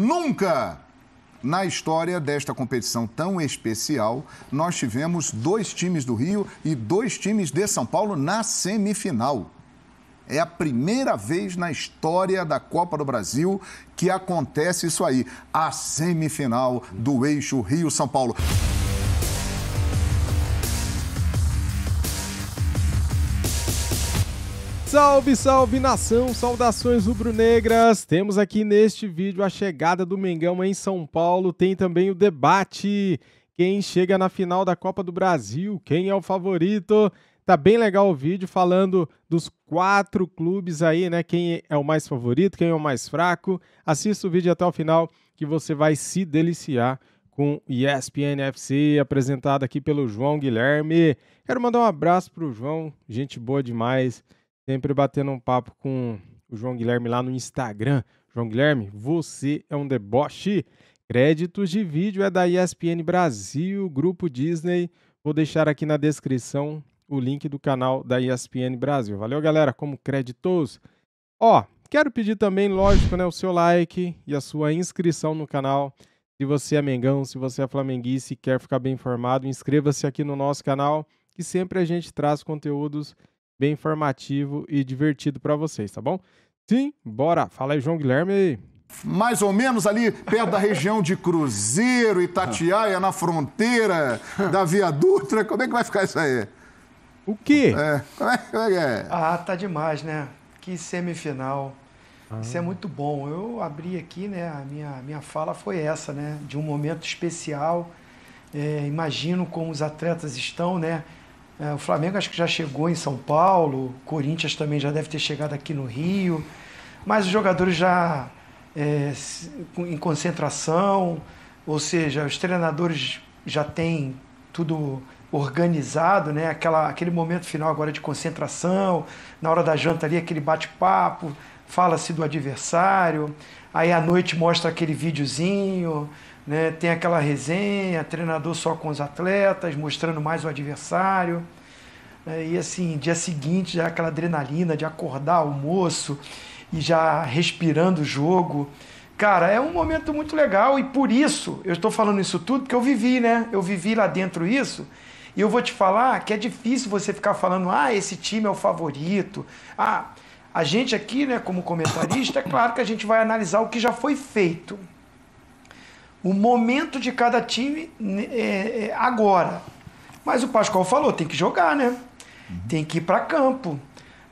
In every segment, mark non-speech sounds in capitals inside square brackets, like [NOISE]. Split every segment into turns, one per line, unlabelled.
Nunca! Na história desta competição tão especial, nós tivemos dois times do Rio e dois times de São Paulo na semifinal. É a primeira vez na história da Copa do Brasil que acontece isso aí. A semifinal do eixo Rio-São Paulo.
Salve, salve nação, saudações rubro-negras! Temos aqui neste vídeo a chegada do Mengão em São Paulo, tem também o debate: quem chega na final da Copa do Brasil, quem é o favorito. Tá bem legal o vídeo falando dos quatro clubes aí, né? Quem é o mais favorito, quem é o mais fraco. Assista o vídeo até o final que você vai se deliciar com ESPN FC, apresentado aqui pelo João Guilherme. Quero mandar um abraço pro João, gente boa demais sempre batendo um papo com o João Guilherme lá no Instagram. João Guilherme, você é um deboche. Créditos de vídeo é da ESPN Brasil, Grupo Disney. Vou deixar aqui na descrição o link do canal da ESPN Brasil. Valeu, galera, como créditos. Ó, quero pedir também, lógico, né, o seu like e a sua inscrição no canal. Se você é mengão, se você é flamenguista e quer ficar bem informado, inscreva-se aqui no nosso canal, que sempre a gente traz conteúdos bem informativo e divertido para vocês, tá bom? Sim, bora! Fala aí, João Guilherme mais ou menos
ali perto da região de Cruzeiro, Itatiaia, na fronteira da Via Dutra. Como é que vai ficar isso aí? O quê? É,
como, é, como é que é? Ah, tá demais, né? Que semifinal. Ah. Isso é muito bom. Eu abri aqui, né? A minha, minha fala foi essa, né? De um momento especial. É, imagino como os atletas estão, né? É, o Flamengo acho que já chegou em São Paulo, Corinthians também já deve ter chegado aqui no Rio, mas os jogadores já é, em concentração, ou seja, os treinadores já têm tudo organizado, né? Aquela, aquele momento final agora de concentração, na hora da janta ali, aquele bate-papo, fala-se do adversário, aí à noite mostra aquele videozinho, né? tem aquela resenha, treinador só com os atletas, mostrando mais o adversário. É, e assim, dia seguinte, já aquela adrenalina de acordar almoço e já respirando o jogo. Cara, é um momento muito legal e por isso eu estou falando isso tudo, porque eu vivi, né? Eu vivi lá dentro isso. E eu vou te falar que é difícil você ficar falando, ah, esse time é o favorito. Ah, a gente aqui, né, como comentarista, é claro que a gente vai analisar o que já foi feito. O momento de cada time né, é, é agora. Mas o Pascoal falou, tem que jogar, né? Tem que ir para campo.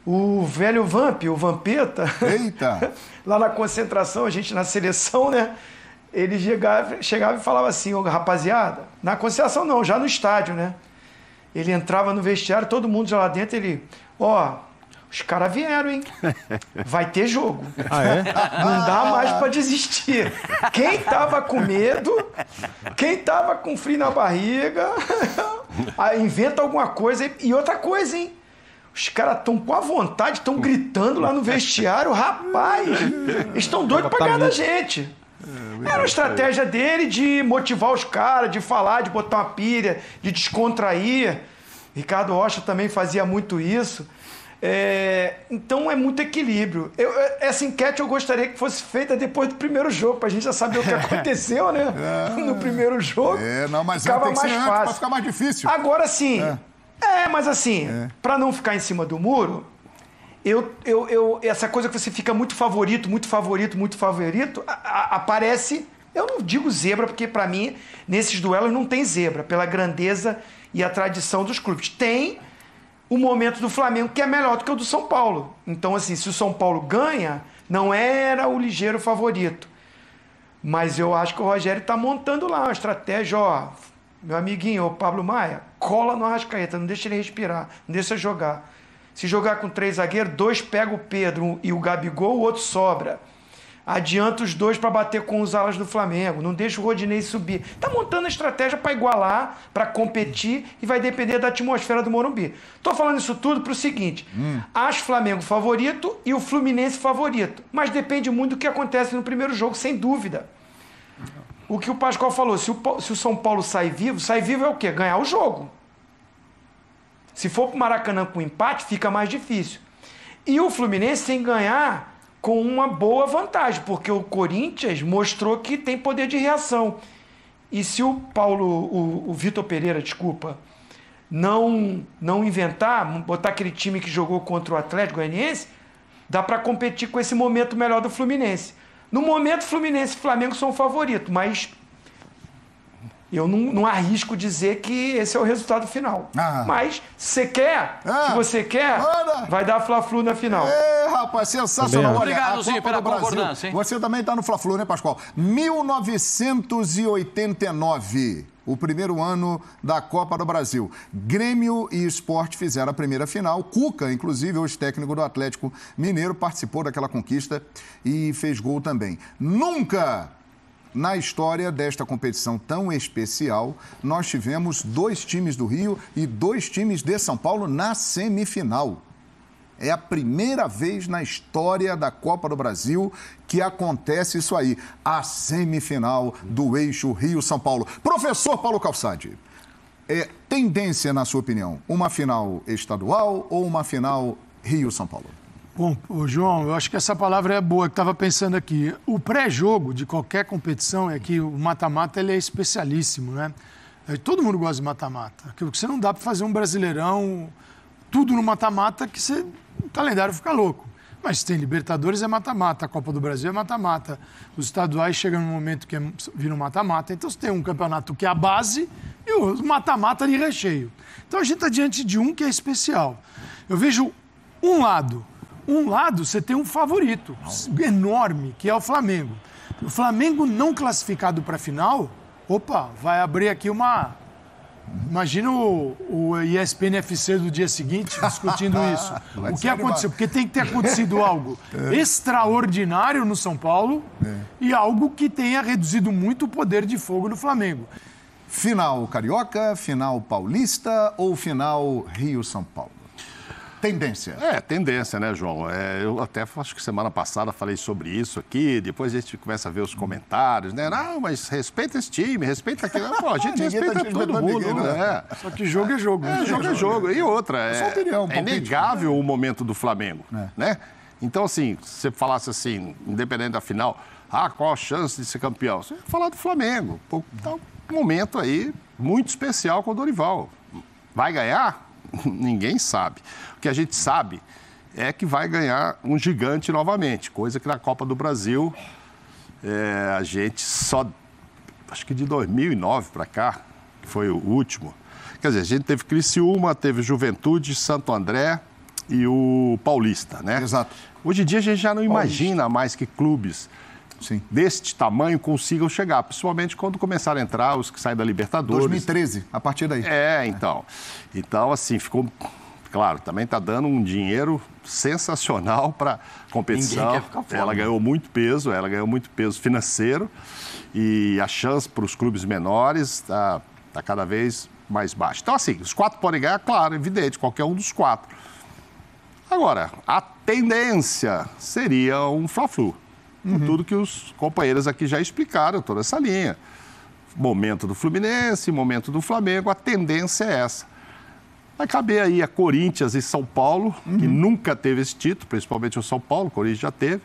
O velho Vamp, o Vampeta. Eita! [LAUGHS] lá na concentração, a gente na seleção, né? Ele chegava, chegava e falava assim, rapaziada, na concentração não, já no estádio, né? Ele entrava no vestiário, todo mundo já lá dentro, ele, ó, oh, os caras vieram, hein? [LAUGHS] Vai ter jogo. Ah, é? [LAUGHS] Não dá mais para desistir. Quem tava com medo, quem tava com frio na barriga, ah, inventa alguma coisa. E outra coisa, hein? Os caras estão com a vontade, estão gritando lá no vestiário, rapaz, estão doidos para ganhar da gente. Era a estratégia dele de motivar os caras, de falar, de botar uma pilha, de descontrair. Ricardo Rocha também fazia muito isso. É, então é muito equilíbrio. Eu, é, essa enquete eu gostaria que fosse feita depois do primeiro jogo, pra gente já saber o que [LAUGHS] aconteceu, né? É, no primeiro jogo. É, não, mas ficava mais fácil. Antes, pra ficar mais difícil. Agora sim. É, é mas assim, é. para não ficar em cima do muro, eu, eu, eu, essa coisa que você fica muito favorito, muito favorito, muito favorito, a, a, aparece. Eu não digo zebra, porque para mim, nesses duelos não tem zebra, pela grandeza e a tradição dos clubes. Tem o momento do Flamengo, que é melhor do que o do São Paulo. Então, assim, se o São Paulo ganha, não era o ligeiro favorito. Mas eu acho que o Rogério está montando lá uma estratégia, ó. Meu amiguinho, o Pablo Maia, cola no Arrascaeta, não deixa ele respirar, não deixa jogar. Se jogar com três zagueiros, dois pega o Pedro e o Gabigol, o outro sobra adianta os dois para bater com os alas do Flamengo, não deixa o Rodinei subir. Tá montando a estratégia para igualar, para competir e vai depender da atmosfera do Morumbi. Tô falando isso tudo pro seguinte: hum. acho Flamengo favorito e o Fluminense favorito, mas depende muito do que acontece no primeiro jogo, sem dúvida. O que o Pascoal falou, se o, se o São Paulo sai vivo, sai vivo é o quê? Ganhar o jogo. Se for pro Maracanã com empate, fica mais difícil. E o Fluminense, sem ganhar, com uma boa vantagem, porque o Corinthians mostrou que tem poder de reação. E se o Paulo, o, o Vitor Pereira, desculpa, não não inventar, botar aquele time que jogou contra o Atlético Goianiense, dá para competir com esse momento melhor do Fluminense. No momento, Fluminense e Flamengo são favoritos, mas eu não, não, arrisco dizer que esse é o resultado final. Ah. Mas se quer, ah. se você quer, vai dar Fla-Flu na final.
É, rapaz, sensacional. Olha, Obrigado, Zinho, pela concordância.
Hein? Você também está no Fla-Flu, né, Pascoal?
1989 o primeiro ano da Copa do Brasil. Grêmio e Esporte fizeram a primeira final. Cuca, inclusive, hoje técnico do Atlético Mineiro, participou daquela conquista e fez gol também. Nunca na história desta competição tão especial, nós tivemos dois times do Rio e dois times de São Paulo na semifinal. É a primeira vez na história da Copa do Brasil que acontece isso aí, a semifinal do eixo Rio-São Paulo. Professor Paulo Calçade, é tendência, na sua opinião, uma final estadual ou uma final Rio-São Paulo?
Bom, João, eu acho que essa palavra é boa, que estava pensando aqui. O pré-jogo de qualquer competição é que o mata-mata ele é especialíssimo, né? É, todo mundo gosta de mata-mata. Que você não dá para fazer um brasileirão, tudo no mata-mata, que você, o calendário fica louco. Mas tem Libertadores é mata-mata, a Copa do Brasil é mata-mata. Os estaduais chegam num momento que é, viram mata-mata. Então você tem um campeonato que é a base e o mata-mata de recheio. Então a gente está diante de um que é especial. Eu vejo um lado um lado, você tem um favorito enorme, que é o Flamengo. O Flamengo não classificado para a final, opa, vai abrir aqui uma. Imagina o, o ESPN FC do dia seguinte [LAUGHS] discutindo isso. o que aconteceu? Porque tem que ter acontecido [LAUGHS] algo é. extraordinário no São Paulo é. e algo que tenha reduzido muito o poder de fogo do Flamengo. Final carioca, final
paulista ou final Rio-São Paulo? Tendência.
É, tendência, né, João? É, eu até acho que semana passada falei sobre isso aqui, depois a gente começa a ver os hum. comentários, né? Não, mas respeita esse time, respeita aquele. [LAUGHS] Pô, a gente tá respeita tá todo mundo, ninguém, né? né? É. Só que
jogo é jogo. É, né? jogo é jogo. E outra, é, é, opinião, é
né? o momento do Flamengo, é. né? Então, assim, se você falasse assim, independente da final, ah, qual a chance de ser campeão? Você ia falar do Flamengo. Pô, tá um momento aí muito especial com o Dorival. Vai ganhar? [LAUGHS] ninguém sabe. O que a gente sabe é que vai ganhar um gigante novamente, coisa que na Copa do Brasil é, a gente só, acho que de 2009 para cá, que foi o último. Quer dizer, a gente teve Criciúma, teve Juventude, Santo André e o Paulista, né? Exato. Hoje em dia a gente já não imagina mais que clubes Sim. deste tamanho consigam chegar, principalmente quando começaram a entrar os que saem da Libertadores. 2013, a partir daí. É, então. Então, assim, ficou claro, também está dando um dinheiro sensacional para competição. Ela né? ganhou muito peso, ela ganhou muito peso financeiro e a chance para os clubes menores está tá cada vez mais baixa. Então, assim, os quatro podem ganhar, claro, evidente, qualquer um dos quatro. Agora, a tendência seria um Fla-Flu. Uhum. Tudo que os companheiros aqui já explicaram, toda essa linha. Momento do Fluminense, momento do Flamengo, a tendência é essa. Vai caber aí a Corinthians e São Paulo, uhum. que nunca teve esse título, principalmente o São Paulo, o Corinthians já teve.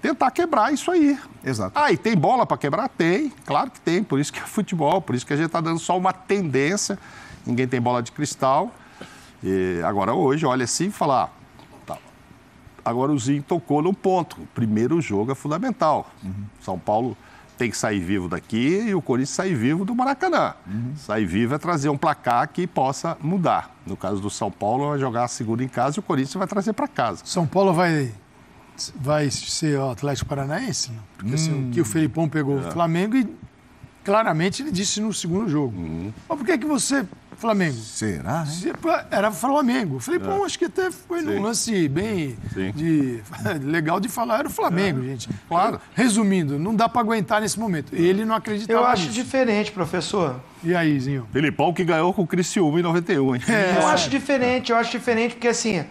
Tentar quebrar isso aí. Exato. Ah, e tem bola para quebrar? Tem, claro que tem, por isso que é futebol, por isso que a gente está dando só uma tendência. Ninguém tem bola de cristal. E agora hoje, olha assim e falar, Agora o Zinho tocou no ponto. O primeiro jogo é fundamental. Uhum. São Paulo tem que sair vivo daqui e o Corinthians sair vivo do Maracanã. Uhum. Sair vivo é trazer um placar que possa mudar. No caso do São Paulo, vai é jogar seguro em casa e o Corinthians vai trazer para casa.
São Paulo vai, vai ser o Atlético Paranaense? Porque assim, hum. assim, que o Felipão pegou é. o Flamengo e claramente ele disse no segundo jogo. Uhum. Mas por que, é que você Flamengo. Será? Né? Era Flamengo. Falei, é. pô, acho que até foi um num lance bem de, [LAUGHS] legal de falar, era o Flamengo, é. gente. Claro. Resumindo, não dá para aguentar nesse momento.
Ele não acreditava Eu acho nisso.
diferente, professor.
E aí, Zinho? Filipão que ganhou com o Criciúma em 91, hein? É. Eu acho
diferente, eu acho diferente porque assim...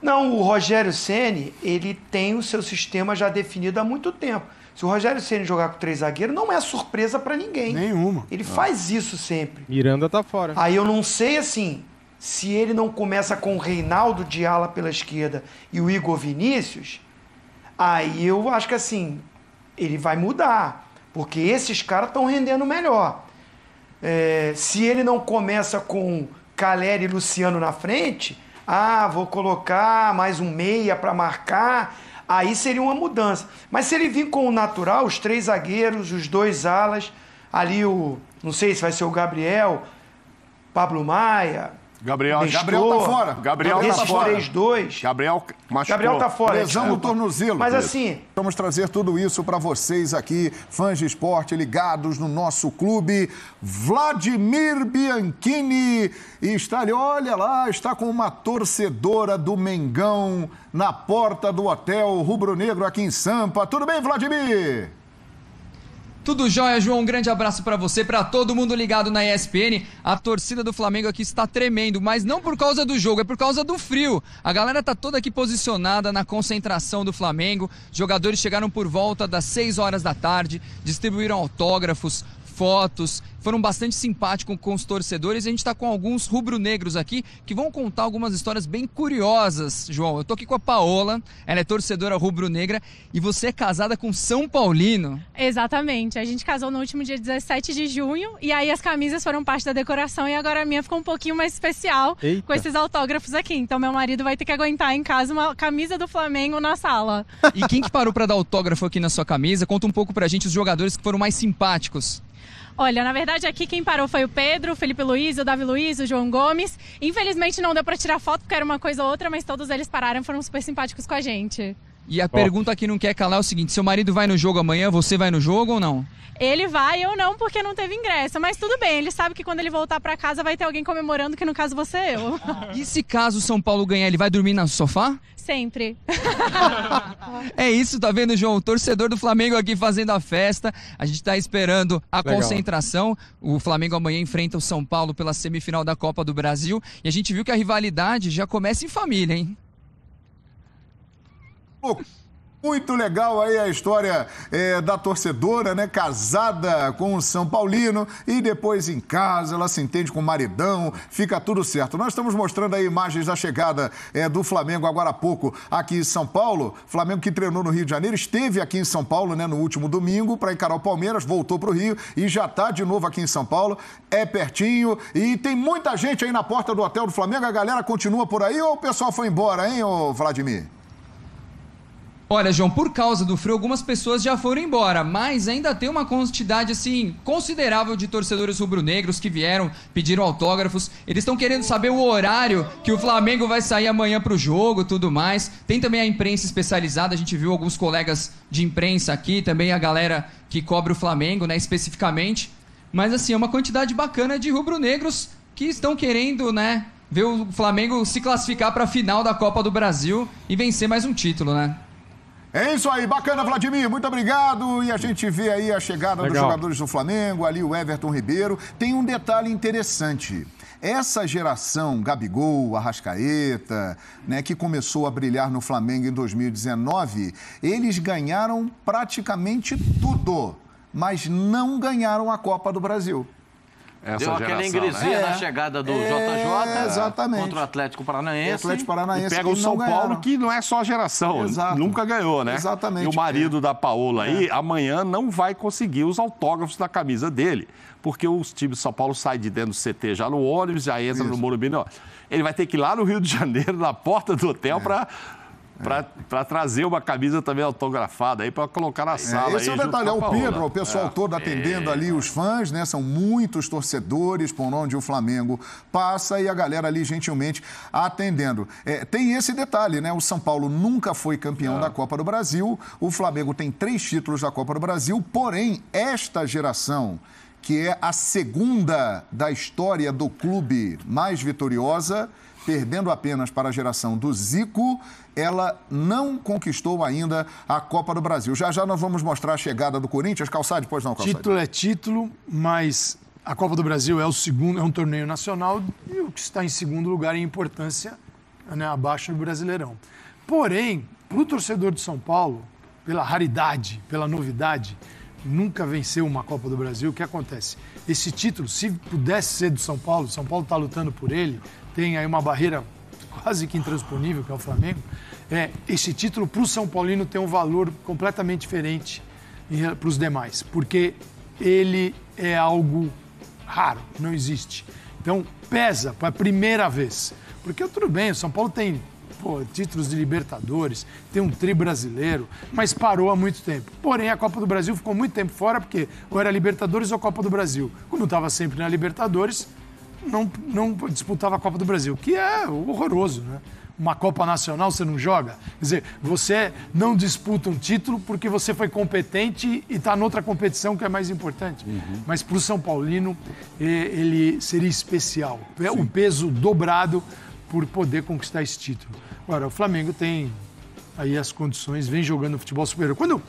Não, o Rogério Ceni ele tem o seu sistema já definido há muito tempo. Se o Rogério Ceni jogar com três zagueiros, não é surpresa para ninguém. Nenhuma. Ele não. faz isso sempre.
Miranda tá fora.
Aí eu não sei assim, se ele não começa com o Reinaldo de ala pela esquerda e o Igor Vinícius, aí eu acho que assim, ele vai mudar, porque esses caras estão rendendo melhor. É, se ele não começa com Caleri e Luciano na frente, ah, vou colocar mais um meia para marcar, Aí seria uma mudança. Mas se ele vir com o natural, os três zagueiros, os dois alas, ali o. Não sei se vai ser o Gabriel, Pablo Maia,
Gabriel Gabriel tá fora. Gabriel Esses tá, tá fora. Três, dois, Gabriel machucou.
Gabriel tá fora. Lesão no tornozelo. Mas assim... Vamos trazer tudo isso para vocês aqui, fãs de esporte ligados no nosso clube. Vladimir Bianchini está ali, olha lá, está com uma torcedora do Mengão na
porta do hotel Rubro Negro aqui em Sampa. Tudo bem, Vladimir? Tudo jóia, João. Um grande abraço para você, para todo mundo ligado na ESPN. A torcida do Flamengo aqui está tremendo, mas não por causa do jogo, é por causa do frio. A galera tá toda aqui posicionada na concentração do Flamengo. Jogadores chegaram por volta das 6 horas da tarde, distribuíram autógrafos, fotos, foram bastante simpáticos com os torcedores. E a gente está com alguns rubro-negros aqui que vão contar algumas histórias bem curiosas, João. Eu tô aqui com a Paola, ela é torcedora rubro-negra e você é casada com São Paulino. Exatamente, a gente casou no último dia 17 de junho e aí as camisas foram parte da decoração e agora a minha ficou um pouquinho mais especial Eita. com esses autógrafos aqui. Então meu marido vai ter que aguentar em casa uma camisa do Flamengo na sala. E quem que parou para dar autógrafo aqui na sua camisa? Conta um pouco pra gente os jogadores que foram mais simpáticos. Olha, na verdade aqui quem parou foi o Pedro, o Felipe Luiz, o Davi Luiz, o João Gomes. Infelizmente não deu para tirar foto porque era uma coisa ou outra, mas todos eles pararam, foram super simpáticos com a gente. E a Top. pergunta que não quer calar é o seguinte: seu marido vai no jogo amanhã, você vai no jogo ou não? Ele vai, eu não, porque não teve ingresso. Mas tudo bem, ele sabe que quando ele voltar para casa vai ter alguém comemorando, que no caso você é eu. [LAUGHS] E se caso o São Paulo ganhar, ele vai dormir no sofá? Sempre. [LAUGHS] é isso, tá vendo, João? O torcedor do Flamengo aqui fazendo a festa. A gente tá esperando a Legal. concentração. O Flamengo amanhã enfrenta o São Paulo pela semifinal da Copa do Brasil. E a gente viu que a rivalidade já começa em família, hein?
pouco. Muito legal aí a história é, da torcedora, né? Casada com o São Paulino e depois em casa ela se entende com o maridão, fica tudo certo. Nós estamos mostrando aí imagens da chegada é, do Flamengo agora há pouco aqui em São Paulo. Flamengo que treinou no Rio de Janeiro, esteve aqui em São Paulo né, no último domingo para encarar o Palmeiras, voltou para o Rio e já está de novo aqui em São Paulo. É pertinho e tem muita gente aí na porta do hotel do Flamengo. A galera continua por aí ou o pessoal foi embora, hein, ô Vladimir?
Olha, João, por causa do frio, algumas pessoas já foram embora, mas ainda tem uma quantidade, assim, considerável de torcedores rubro-negros que vieram, pediram autógrafos. Eles estão querendo saber o horário que o Flamengo vai sair amanhã para o jogo tudo mais. Tem também a imprensa especializada, a gente viu alguns colegas de imprensa aqui, também a galera que cobre o Flamengo, né, especificamente. Mas, assim, é uma quantidade bacana de rubro-negros que estão querendo, né, ver o Flamengo se classificar para a final da Copa do Brasil e vencer mais um título, né? É isso aí, bacana, Vladimir, muito obrigado. E a gente vê aí a
chegada Legal. dos jogadores do Flamengo, ali o Everton Ribeiro. Tem um detalhe interessante. Essa geração, Gabigol, Arrascaeta, né, que começou a brilhar no Flamengo em 2019, eles ganharam praticamente tudo, mas não ganharam a Copa do Brasil
essa Deu aquela né? ingresia né? na é, chegada
do JJ é, né? exatamente. contra o Atlético Paranaense. O Atlético Paranaense pega o São Paulo, que não é só
geração, Exato. nunca ganhou, né? Exatamente. E o marido é. da Paola aí, amanhã não vai conseguir os autógrafos da camisa dele, porque os times de São Paulo saem de dentro do CT já no ônibus, já entra Isso. no Morumbi. Ele vai ter que ir lá no Rio de Janeiro, na porta do hotel, para para trazer uma camisa também autografada aí para colocar na é, sala. esse aí, é o detalhe, é o Pedro, o pessoal é, todo atendendo é.
ali os fãs, né? São muitos torcedores por onde o Flamengo passa e a galera ali gentilmente atendendo. É, tem esse detalhe, né? O São Paulo nunca foi campeão é. da Copa do Brasil, o Flamengo tem três títulos da Copa do Brasil, porém, esta geração que é a segunda da história do clube mais vitoriosa, perdendo apenas para a geração do Zico, ela não conquistou ainda a Copa do Brasil. Já já nós vamos mostrar a chegada do Corinthians. Calçade,
pois não, Calçade? Título é título, mas a Copa do Brasil é o segundo, é um torneio nacional e o que está em segundo lugar em importância, né, abaixo do Brasileirão. Porém, para o torcedor de São Paulo, pela raridade, pela novidade, nunca venceu uma Copa do Brasil. O que acontece? Esse título, se pudesse ser do São Paulo, São Paulo está lutando por ele, tem aí uma barreira quase que intransponível, que é o Flamengo. É, esse título para o São Paulino tem um valor completamente diferente para os demais, porque ele é algo raro, não existe. Então, pesa para a primeira vez. Porque tudo bem, o São Paulo tem pô, títulos de Libertadores, tem um tri brasileiro, mas parou há muito tempo. Porém, a Copa do Brasil ficou muito tempo fora, porque ou era Libertadores ou Copa do Brasil. Como estava sempre na Libertadores, não, não disputava a Copa do Brasil, que é horroroso, né? Uma Copa Nacional você não joga? Quer dizer, você não disputa um título porque você foi competente e está noutra competição que é mais importante. Uhum. Mas para o São Paulino, ele seria especial. É Sim. O peso dobrado por poder conquistar esse título. Agora, o Flamengo tem aí as condições, vem jogando futebol superior. Quando,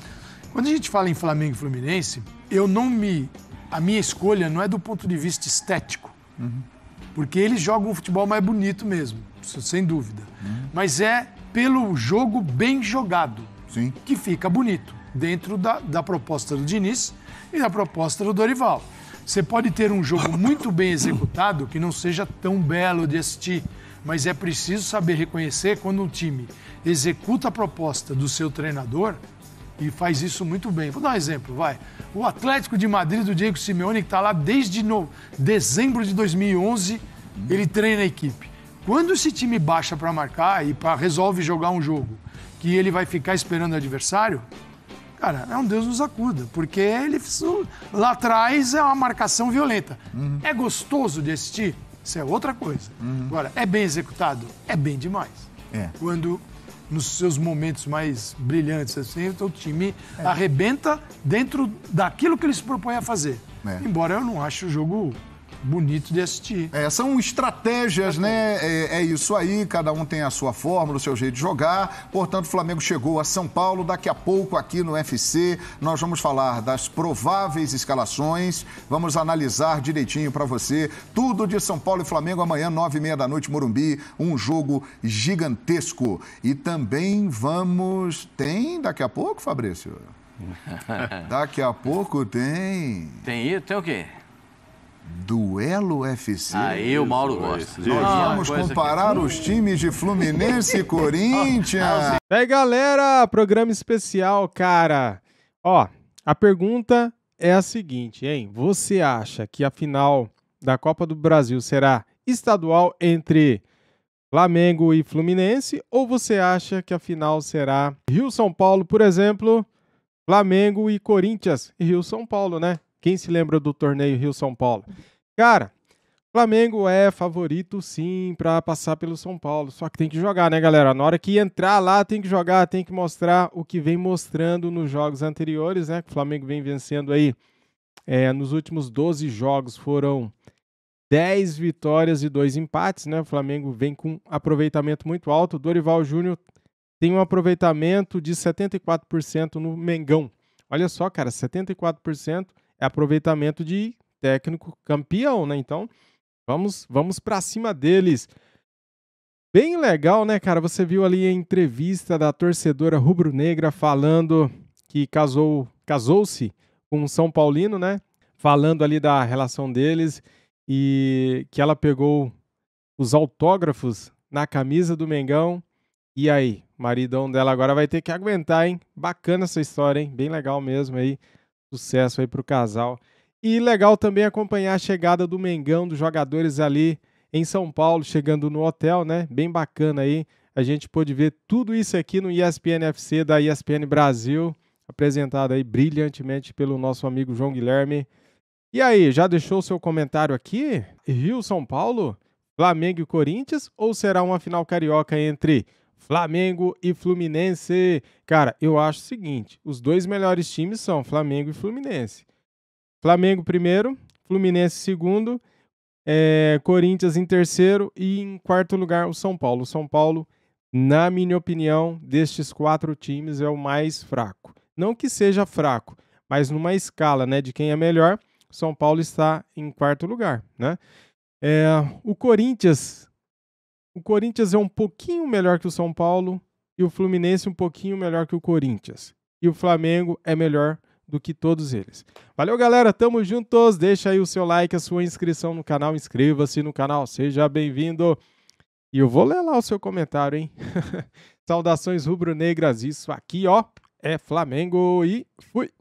quando a gente fala em Flamengo e Fluminense, eu não me. A minha escolha não é do ponto de vista estético. Uhum. Porque eles jogam um futebol mais bonito mesmo, sem dúvida. Uhum. Mas é pelo jogo bem jogado Sim. que fica bonito, dentro da, da proposta do Diniz e da proposta do Dorival. Você pode ter um jogo muito bem executado que não seja tão belo de assistir, mas é preciso saber reconhecer quando um time executa a proposta do seu treinador e faz isso muito bem. Vou dar um exemplo, vai. O Atlético de Madrid do Diego Simeone, que está lá desde no... dezembro de 2011, ele treina a equipe. Quando esse time baixa para marcar e para resolve jogar um jogo que ele vai ficar esperando o adversário, cara, é um Deus nos acuda, porque ele lá atrás é uma marcação violenta. Uhum. É gostoso de assistir? Isso é outra coisa. Uhum. Agora, é bem executado? É bem demais. É. Quando nos seus momentos mais brilhantes, assim, o time é. arrebenta dentro daquilo que ele se propõe a fazer. É. Embora eu não ache o jogo bonito de assistir. É, são
estratégias, né? É, é, isso aí, cada um tem a sua fórmula, o seu jeito de jogar. Portanto, o Flamengo chegou a São Paulo, daqui a pouco aqui no FC, nós vamos falar das prováveis escalações, vamos analisar direitinho para você tudo de São Paulo e Flamengo amanhã, nove e meia da noite, Morumbi, um jogo gigantesco. E também vamos... Tem daqui a pouco, Fabrício?
[LAUGHS]
daqui a pouco tem... Tem isso? Tem o quê? Duelo UFC. Aí o Mauro
gosta. Nós vamos comparar que... os
times de Fluminense e [LAUGHS] Corinthians. E aí, galera, programa especial, cara. Ó, a pergunta é a seguinte, hein? Você acha que a final da Copa do Brasil será estadual entre Flamengo e Fluminense ou você acha que a final será Rio-São Paulo, por exemplo, Flamengo e Corinthians? Rio-São Paulo, né? Quem se lembra do torneio Rio-São Paulo? Cara, Flamengo é favorito sim para passar pelo São Paulo, só que tem que jogar, né, galera? Na hora que entrar lá, tem que jogar, tem que mostrar o que vem mostrando nos jogos anteriores, né? o Flamengo vem vencendo aí. É, nos últimos 12 jogos foram 10 vitórias e 2 empates, né? O Flamengo vem com aproveitamento muito alto. O Dorival Júnior tem um aproveitamento de 74% no Mengão. Olha só, cara, 74% é aproveitamento de técnico campeão, né? Então, vamos, vamos para cima deles. Bem legal, né, cara? Você viu ali a entrevista da torcedora rubro-negra falando que casou, casou-se com um São Paulino, né? Falando ali da relação deles e que ela pegou os autógrafos na camisa do Mengão. E aí, maridão dela agora vai ter que aguentar, hein? Bacana essa história, hein? Bem legal mesmo aí. Sucesso aí para o casal. E legal também acompanhar a chegada do Mengão, dos jogadores ali em São Paulo, chegando no hotel, né? Bem bacana aí. A gente pôde ver tudo isso aqui no ESPN FC da ESPN Brasil, apresentado aí brilhantemente pelo nosso amigo João Guilherme. E aí, já deixou seu comentário aqui? Rio, São Paulo? Flamengo e Corinthians? Ou será uma final carioca entre Flamengo e Fluminense. Cara, eu acho o seguinte: os dois melhores times são Flamengo e Fluminense. Flamengo primeiro, Fluminense segundo, é, Corinthians em terceiro e em quarto lugar o São Paulo. O São Paulo, na minha opinião, destes quatro times é o mais fraco. Não que seja fraco, mas numa escala né, de quem é melhor, São Paulo está em quarto lugar. Né? É, o Corinthians o Corinthians é um pouquinho melhor que o São Paulo e o Fluminense um pouquinho melhor que o Corinthians. E o Flamengo é melhor do que todos eles. Valeu, galera, tamo juntos. Deixa aí o seu like, a sua inscrição no canal, inscreva-se no canal, seja bem-vindo. E eu vou ler lá o seu comentário, hein? [LAUGHS] Saudações rubro-negras, isso aqui, ó, é Flamengo e fui.